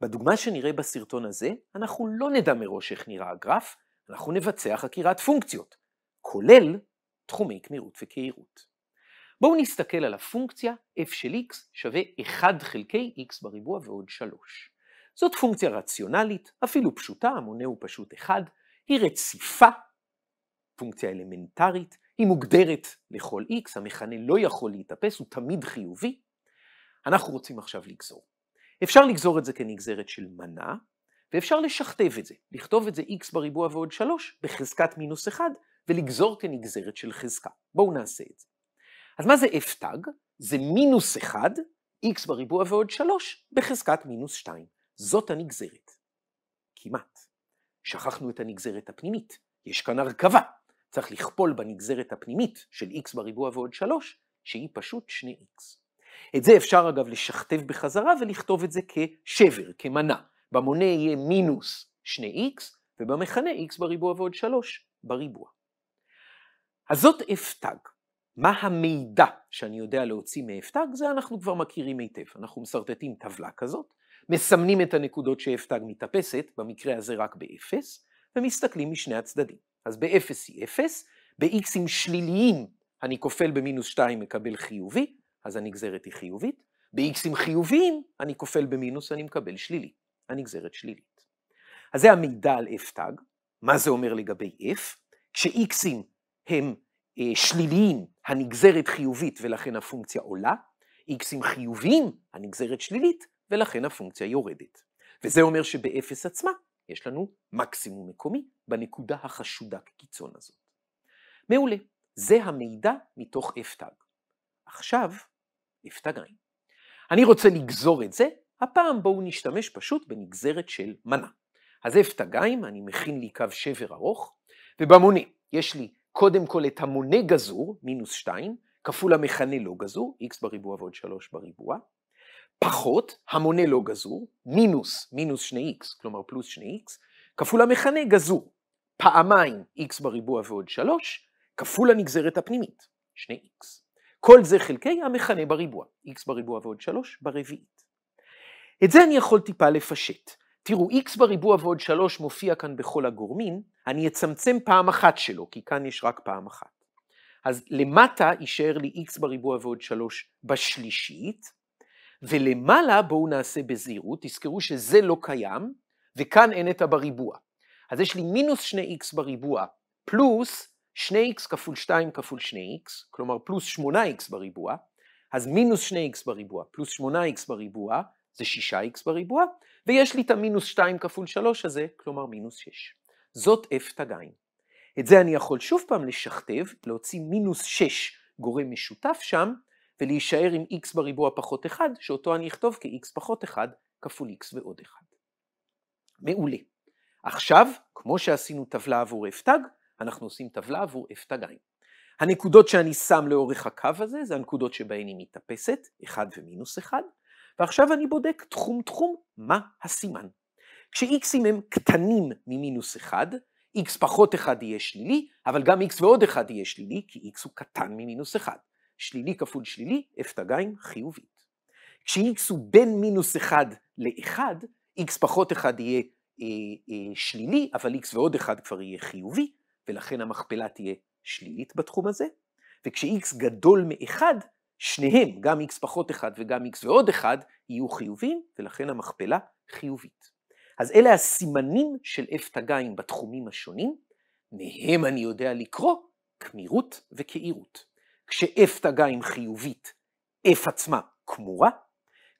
בדוגמה שנראה בסרטון הזה, אנחנו לא נדע מראש איך נראה הגרף, אנחנו נבצע חקירת פונקציות, כולל תחומי קמירות וקהירות. בואו נסתכל על הפונקציה f של x שווה 1 חלקי x בריבוע ועוד 3. זאת פונקציה רציונלית, אפילו פשוטה, המונה הוא פשוט 1, היא רציפה, פונקציה אלמנטרית, היא מוגדרת לכל x, המכנה לא יכול להתאפס, הוא תמיד חיובי. אנחנו רוצים עכשיו לגזור. אפשר לגזור את זה כנגזרת של מנה, ואפשר לשכתב את זה, לכתוב את זה x בריבוע ועוד 3 בחזקת מינוס 1, ולגזור כנגזרת של חזקה. בואו נעשה את זה. אז מה זה f tag? זה מינוס 1, x בריבוע ועוד 3 בחזקת מינוס 2. זאת הנגזרת. כמעט. שכחנו את הנגזרת הפנימית. יש כאן הרכבה. צריך לכפול בנגזרת הפנימית של x בריבוע ועוד 3, שהיא פשוט 2x. את זה אפשר אגב לשכתב בחזרה ולכתוב את זה כשבר, כמנה. במונה יהיה מינוס 2x, ובמכנה x בריבוע ועוד 3 בריבוע. אז זאת אפתג. מה המידע שאני יודע להוציא מאפתג? זה אנחנו כבר מכירים היטב. אנחנו משרטטים טבלה כזאת, מסמנים את הנקודות שאפתג מתאפסת, במקרה הזה רק ב-0, ומסתכלים משני הצדדים. אז ב-0 היא 0, ב x עם שליליים אני כופל במינוס 2 מקבל חיובי, אז הנגזרת היא חיובית, ב-xים חיוביים אני כופל במינוס, אני מקבל שלילי, הנגזרת שלילית. אז זה המידע על f תג, מה זה אומר לגבי f? כש כשxים הם אה, שליליים, הנגזרת חיובית ולכן הפונקציה עולה, xים חיוביים, הנגזרת שלילית, ולכן הפונקציה יורדת. וזה אומר שב-0 עצמה יש לנו מקסימום מקומי בנקודה החשודה כקיצון הזאת. מעולה, זה המידע מתוך f-tag. עכשיו נפטרים. אני רוצה לגזור את זה, הפעם בואו נשתמש פשוט בנגזרת של מנה. אז אפתגיים, אני מכין לי קו שבר ארוך, ובמונה יש לי קודם כל את המונה גזור, מינוס 2, כפול המכנה לא גזור, x בריבוע ועוד 3 בריבוע, פחות המונה לא גזור, מינוס, מינוס 2x, כלומר פלוס 2x, כפול המכנה גזור, פעמיים x בריבוע ועוד 3, כפול הנגזרת הפנימית, 2x. כל זה חלקי המכנה בריבוע, x בריבוע ועוד 3 ברביעית. את זה אני יכול טיפה לפשט. תראו, x בריבוע ועוד 3 מופיע כאן בכל הגורמים, אני אצמצם פעם אחת שלו, כי כאן יש רק פעם אחת. אז למטה יישאר לי x בריבוע ועוד 3 בשלישית, ולמעלה בואו נעשה בזהירות, תזכרו שזה לא קיים, וכאן אין את הבריבוע. אז יש לי מינוס 2x בריבוע פלוס 2x כפול 2 כפול 2x, כלומר פלוס 8x בריבוע, אז מינוס 2x בריבוע פלוס 8x בריבוע זה 6x בריבוע, ויש לי את המינוס 2 כפול 3 הזה, כלומר מינוס 6. זאת f תגיים. את זה אני יכול שוב פעם לשכתב, להוציא מינוס 6 גורם משותף שם, ולהישאר עם x בריבוע פחות 1, שאותו אני אכתוב כ-x פחות 1 כפול x ועוד 1. מעולה. עכשיו, כמו שעשינו טבלה עבור f תג, אנחנו עושים טבלה עבור F תגיים. הנקודות שאני שם לאורך הקו הזה, זה הנקודות שבהן היא מתאפסת, 1 ומינוס 1, ועכשיו אני בודק תחום תחום מה הסימן. כש-Xים הם קטנים ממינוס 1, x פחות 1 יהיה שלילי, אבל גם x ועוד 1 יהיה שלילי, כי x הוא קטן ממינוס 1. שלילי כפול שלילי, f תגיים חיובית. כש-x הוא בין מינוס 1 ל-1, x פחות 1 יהיה אה, אה, שלילי, אבל x ועוד 1 כבר יהיה חיובי, ולכן המכפלה תהיה שלילית בתחום הזה, וכש-x גדול מאחד, שניהם, גם x פחות 1 וגם x ועוד 1, יהיו חיובים, ולכן המכפלה חיובית. אז אלה הסימנים של f תגיים בתחומים השונים, מהם אני יודע לקרוא כמירות וכעירות. כש-f תגיים חיובית, f עצמה כמורה,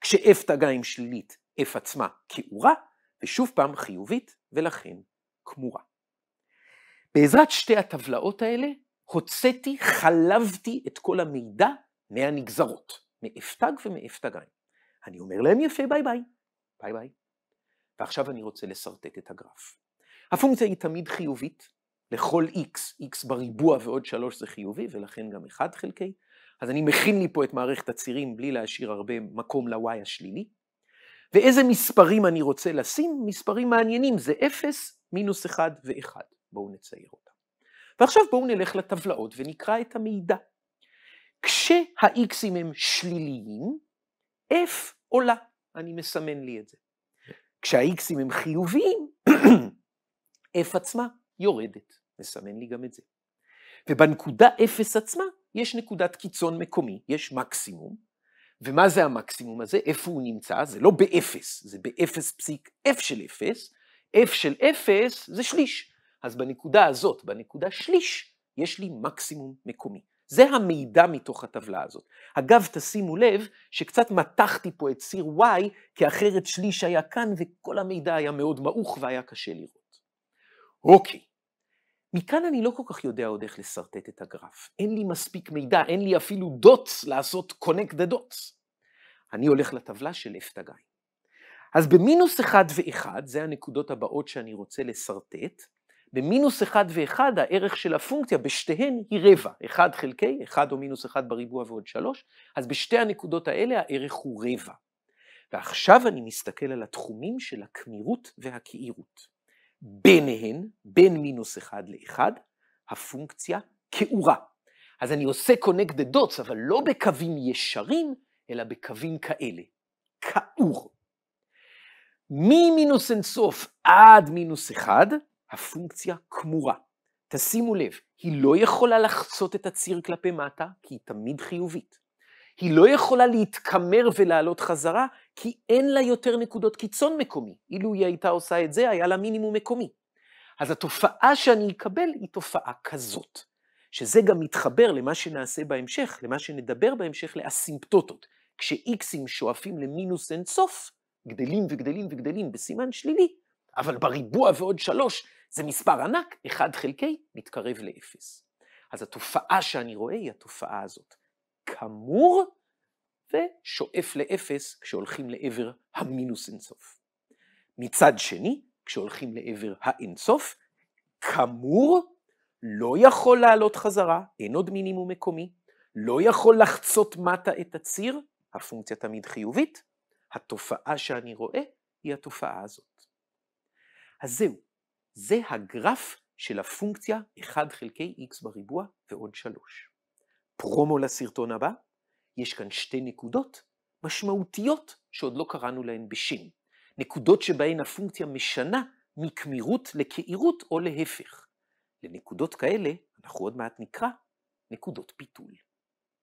כש-f תגיים שלילית, f עצמה כעורה, ושוב פעם חיובית, ולכן כמורה. בעזרת שתי הטבלאות האלה, הוצאתי, חלבתי את כל המידע מהנגזרות, מאפתג ומאפתגיים. אני אומר להם יפה ביי ביי, ביי ביי. ועכשיו אני רוצה לשרטט את הגרף. הפונקציה היא תמיד חיובית, לכל x, x בריבוע ועוד 3 זה חיובי, ולכן גם 1 חלקי. אז אני מכין לי פה את מערכת הצירים בלי להשאיר הרבה מקום ל-y השלילי. ואיזה מספרים אני רוצה לשים? מספרים מעניינים זה 0, מינוס 1 ו-1. בואו נצייר אותה. ועכשיו בואו נלך לטבלאות ונקרא את המידע. כשהאיקסים הם שליליים, f עולה, אני מסמן לי את זה. כשהאיקסים הם חיוביים, f עצמה יורדת, מסמן לי גם את זה. ובנקודה 0 עצמה יש נקודת קיצון מקומי, יש מקסימום, ומה זה המקסימום הזה? איפה הוא נמצא? זה לא ב-0, זה ב-0 פסיק f של 0, f של 0 זה שליש. אז בנקודה הזאת, בנקודה שליש, יש לי מקסימום מקומי. זה המידע מתוך הטבלה הזאת. אגב, תשימו לב שקצת מתחתי פה את ציר Y, כי אחרת שליש היה כאן וכל המידע היה מאוד מעוך והיה קשה לראות. אוקיי, מכאן אני לא כל כך יודע עוד איך לשרטט את הגרף. אין לי מספיק מידע, אין לי אפילו דוטס לעשות connect the dots. אני הולך לטבלה של F תגי. אז במינוס 1 ו-1, זה הנקודות הבאות שאני רוצה לשרטט, במינוס 1 ו-1 הערך של הפונקציה בשתיהן היא רבע, 1 חלקי, 1 או מינוס 1 בריבוע ועוד 3, אז בשתי הנקודות האלה הערך הוא רבע. ועכשיו אני מסתכל על התחומים של הכמירות והקהירות. ביניהן, בין מינוס 1 ל-1, הפונקציה כעורה. אז אני עושה connect דה דוץ, אבל לא בקווים ישרים, אלא בקווים כאלה, כעור. ממינוס אינסוף עד מינוס 1, הפונקציה כמורה. תשימו לב, היא לא יכולה לחצות את הציר כלפי מטה, כי היא תמיד חיובית. היא לא יכולה להתקמר ולעלות חזרה, כי אין לה יותר נקודות קיצון מקומי. אילו היא הייתה עושה את זה, היה לה מינימום מקומי. אז התופעה שאני אקבל היא תופעה כזאת, שזה גם מתחבר למה שנעשה בהמשך, למה שנדבר בהמשך לאסימפטוטות. כשאיקסים שואפים למינוס אינסוף, גדלים וגדלים וגדלים בסימן שלילי, אבל בריבוע ועוד שלוש זה מספר ענק, אחד חלקי מתקרב לאפס. אז התופעה שאני רואה היא התופעה הזאת. כמור ושואף לאפס כשהולכים לעבר המינוס אינסוף. מצד שני, כשהולכים לעבר האינסוף, כמור לא יכול לעלות חזרה, אין עוד מינימום מקומי, לא יכול לחצות מטה את הציר, הפונקציה תמיד חיובית, התופעה שאני רואה היא התופעה הזאת. אז זהו, זה הגרף של הפונקציה 1 חלקי x בריבוע ועוד 3. פרומו לסרטון הבא, יש כאן שתי נקודות משמעותיות שעוד לא קראנו להן בשם. נקודות שבהן הפונקציה משנה מקמירות לקהירות או להפך. לנקודות כאלה אנחנו עוד מעט נקרא נקודות ביטול.